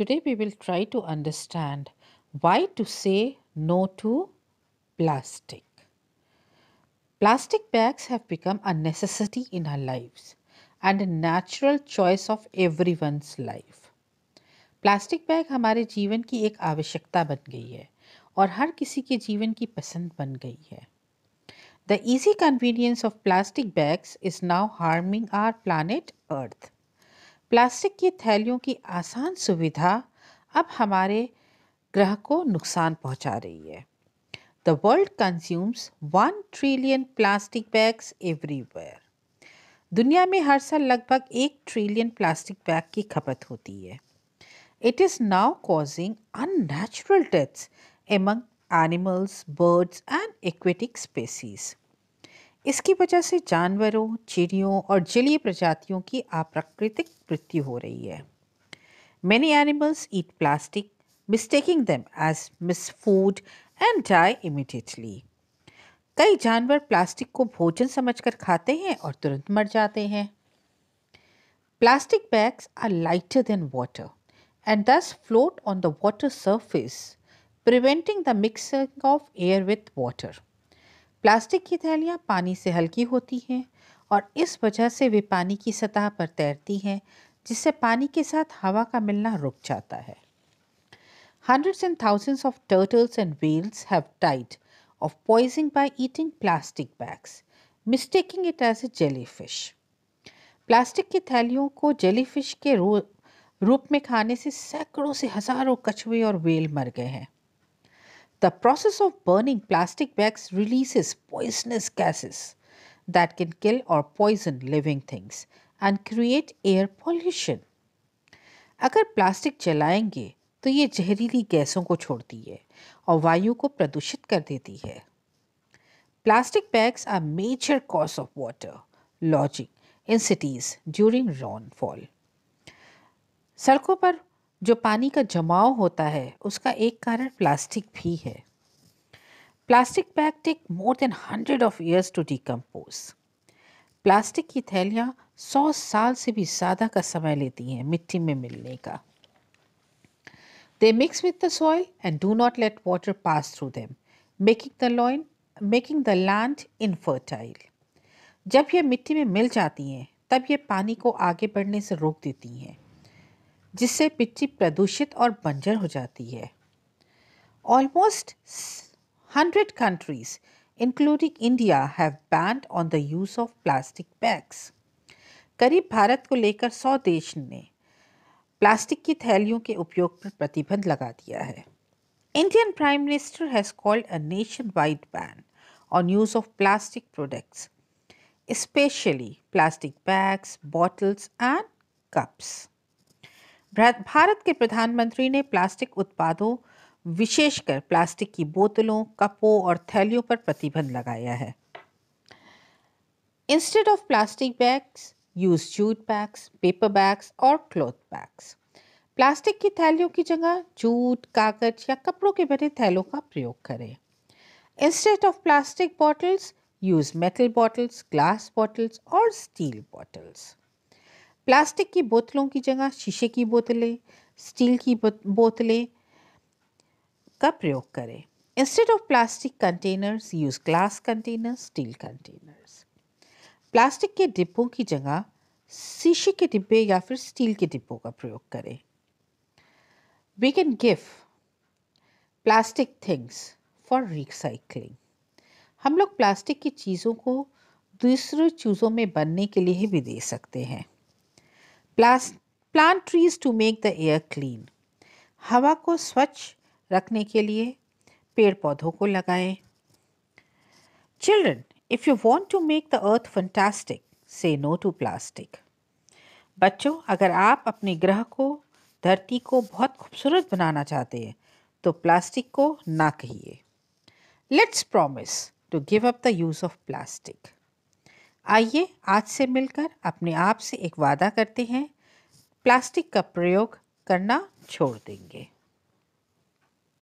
Today we will try to understand why to say no to plastic. Plastic bags have become a necessity in our lives and a natural choice of everyone's life. Plastic bag हमारे जीवन की एक आवश्यकता बन गई है और हर किसी के जीवन की पसंद बन गई है the easy convenience of plastic bags is now harming our planet Earth plastic की थैलियों की आसान सुविधा अब हमारे ग्रह को नुकसान पहुंचा रही है the world consumes one trillion plastic bags everywhere दुनिया में हर साल लगभग एक ट्रिलियन प्लास्टिक बैग की खपत होती है it is now causing unnatural deaths among animals birds and aquatic species इसकी वजह से जानवरों चिड़ियों और जलीय प्रजातियों की अप्राकृतिक मृत्यु हो रही है many animals eat plastic mistaking them as miss food and die immediately कई जानवर प्लास्टिक को भोजन समझकर खाते हैं और तुरंत मर जाते हैं plastic bags are lighter than water and thus float on the water surface preventing the mixing of air with water plastic की थैलियाँ पानी से हल्की होती हैं और इस वजह से वे पानी की सतह पर तैरती हैं जिससे पानी के साथ हवा का मिलना रुक जाता है hundreds and thousands of turtles and whales have died of poisoning by eating plastic bags mistaking it as a jellyfish plastic की थैलियों को जेली फिश के रूप में खाने से सैकड़ों से हजारों कछुए और वेल मर गए हैं The process of burning plastic bags releases poisonous gases that can kill or poison living things and create air pollution. अगर प्लास्टिक जलाएंगे तो ये जहरीली गैसों को छोड़ती है और वायु को प्रदूषित कर देती है plastic bags are major cause of water logging in cities during rainfall सड़कों पर जो पानी का जमाव होता है उसका एक कारण प्लास्टिक भी है plastic bag take more than hundred of years to decompose plastic की थैलियाँ सौ साल से भी ज़्यादा का समय लेती हैं मिट्टी में मिलने का they mix with the soil and do not let water pass through them making the land making the land infertile जब ये मिट्टी में मिल जाती हैं तब ये पानी को आगे बढ़ने से रोक देती हैं जिससे मिट्टी प्रदूषित और बंजर हो जाती है almost hundred countries including India have banned on the use of plastic bags करीब भारत को लेकर सौ देश ने प्लास्टिक की थैलियों के उपयोग पर प्रतिबंध लगा दिया है Indian prime minister has called a nationwide ban on use of plastic products specially plastic bags bottles and cups भारत के प्रधानमंत्री ने प्लास्टिक उत्पादों विशेषकर प्लास्टिक की बोतलों कपों और थैलियों पर प्रतिबंध लगाया है instead of plastic bags use jute bags paper bags और क्लॉथ बैग्स प्लास्टिक की थैलियों की जगह जूट कागज या कपड़ों के बने थैलों का प्रयोग करें instead of plastic bottles use metal bottles glass bottles और स्टील बॉटल्स प्लास्टिक की बोतलों की जगह शीशे की बोतलें स्टील की बोतलें का प्रयोग करें instead of plastic containers use glass containers steel containers plastic के डिब्बों की जगह शीशे के डिब्बे या फिर स्टील के डिब्बों का प्रयोग करें we can give plastic things for recycling हम लोग प्लास्टिक की चीज़ों को दूसरी चीज़ों में बनने के लिए भी दे सकते हैं प्लास plant trees to make the air clean हवा को स्वच्छ रखने के लिए पेड़ पौधों को लगाएं children if you want to make the earth fantastic say no to plastic बच्चों अगर आप अपने ग्रह को धरती को बहुत खूबसूरत बनाना चाहते हैं तो प्लास्टिक को ना कहिए let's promise to give up the use of plastic आइए आज से मिलकर अपने आप से एक वादा करते हैं प्लास्टिक का प्रयोग करना छोड़ देंगे